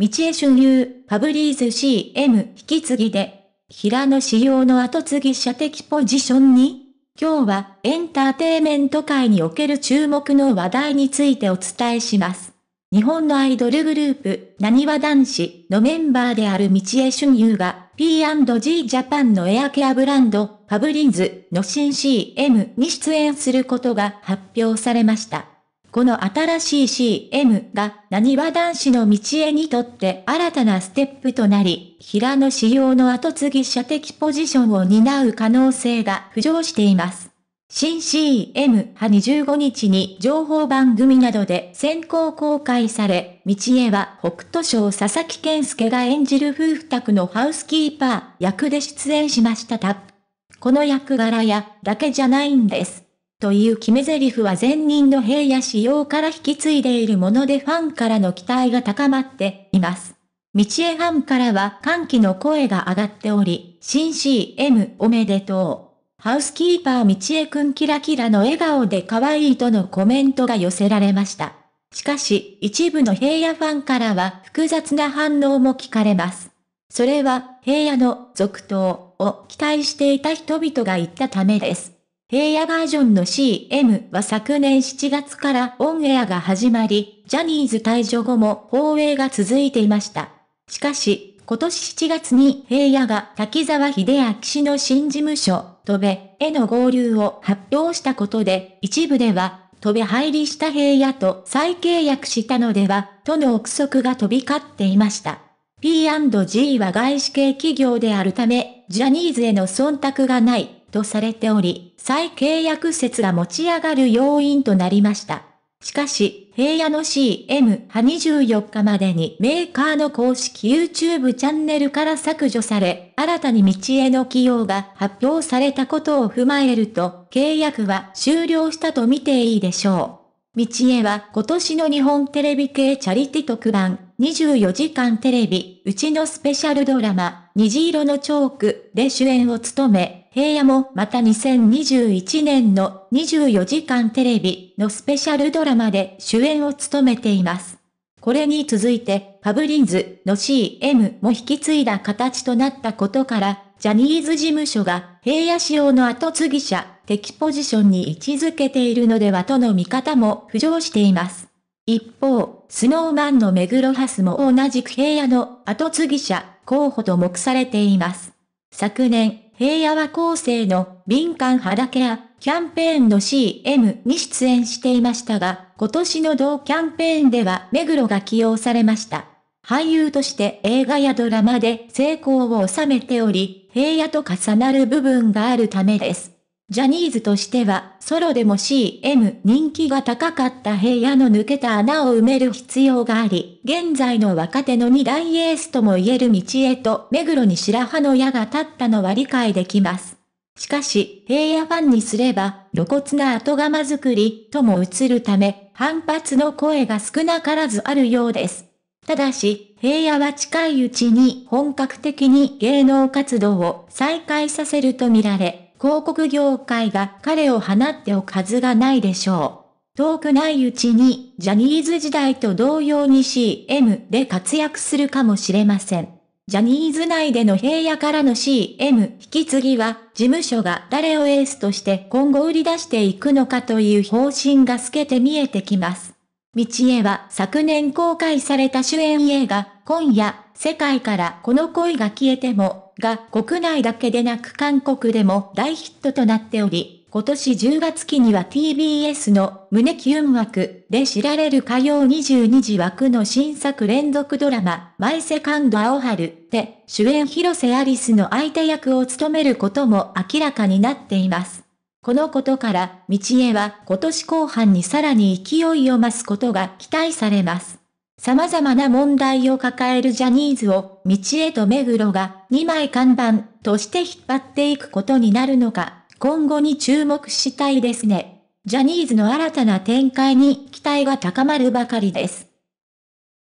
道江春流、パブリーズ CM 引き継ぎで、平野仕様の後継ぎ者的ポジションに、今日はエンターテイメント界における注目の話題についてお伝えします。日本のアイドルグループ、なにわ男子のメンバーである道江春優が P&G ジャパンのエアケアブランド、パブリーズの新 CM に出演することが発表されました。この新しい CM が、何は男子の道へにとって新たなステップとなり、平野仕様の後継ぎ者的ポジションを担う可能性が浮上しています。新 CM は25日に情報番組などで先行公開され、道へは北斗省佐々木健介が演じる夫婦宅のハウスキーパー役で出演しましたた。この役柄や、だけじゃないんです。という決め台詞は前任の平野仕様から引き継いでいるものでファンからの期待が高まっています。道江ファンからは歓喜の声が上がっており、新 CM おめでとう。ハウスキーパー道江くんキラキラの笑顔で可愛いとのコメントが寄せられました。しかし、一部の平野ファンからは複雑な反応も聞かれます。それは、平野の続投を期待していた人々が言ったためです。平野バージョンの CM は昨年7月からオンエアが始まり、ジャニーズ退場後も放映が続いていました。しかし、今年7月に平野が滝沢秀明氏の新事務所、戸部への合流を発表したことで、一部では、戸部入りした平野と再契約したのでは、との憶測が飛び交っていました。P&G は外資系企業であるため、ジャニーズへの忖度がない。とされており、再契約説が持ち上がる要因となりました。しかし、平野の CM は24日までにメーカーの公式 YouTube チャンネルから削除され、新たに道への起用が発表されたことを踏まえると、契約は終了したと見ていいでしょう。道へは今年の日本テレビ系チャリティ特番、24時間テレビ、うちのスペシャルドラマ、虹色のチョークで主演を務め、平野もまた2021年の24時間テレビのスペシャルドラマで主演を務めています。これに続いて、パブリンズの CM も引き継いだ形となったことから、ジャニーズ事務所が平野仕様の後継ぎ者、敵ポジションに位置づけているのではとの見方も浮上しています。一方、スノーマンの目黒ハスも同じく平野の後継ぎ者候補と目されています。昨年、平野は後世の敏感肌ケアキャンペーンの CM に出演していましたが、今年の同キャンペーンでは目黒が起用されました。俳優として映画やドラマで成功を収めており、平野と重なる部分があるためです。ジャニーズとしては、ソロでも CM 人気が高かった平野の抜けた穴を埋める必要があり、現在の若手の二大エースとも言える道へと目黒に白羽の矢が立ったのは理解できます。しかし、平野ファンにすれば、露骨な後釜作りとも映るため、反発の声が少なからずあるようです。ただし、平野は近いうちに本格的に芸能活動を再開させるとみられ、広告業界が彼を放っておくはずがないでしょう。遠くないうちに、ジャニーズ時代と同様に CM で活躍するかもしれません。ジャニーズ内での平野からの CM 引き継ぎは、事務所が誰をエースとして今後売り出していくのかという方針が透けて見えてきます。道へは昨年公開された主演映画、今夜、世界からこの恋が消えても、が国内だけでなく韓国でも大ヒットとなっており、今年10月期には TBS の胸キュン枠で知られる火曜22時枠の新作連続ドラマ、マイセカンド青春で主演広瀬アリスの相手役を務めることも明らかになっています。このことから、道へは今年後半にさらに勢いを増すことが期待されます。様々な問題を抱えるジャニーズを、道へと目黒が2枚看板として引っ張っていくことになるのか、今後に注目したいですね。ジャニーズの新たな展開に期待が高まるばかりです。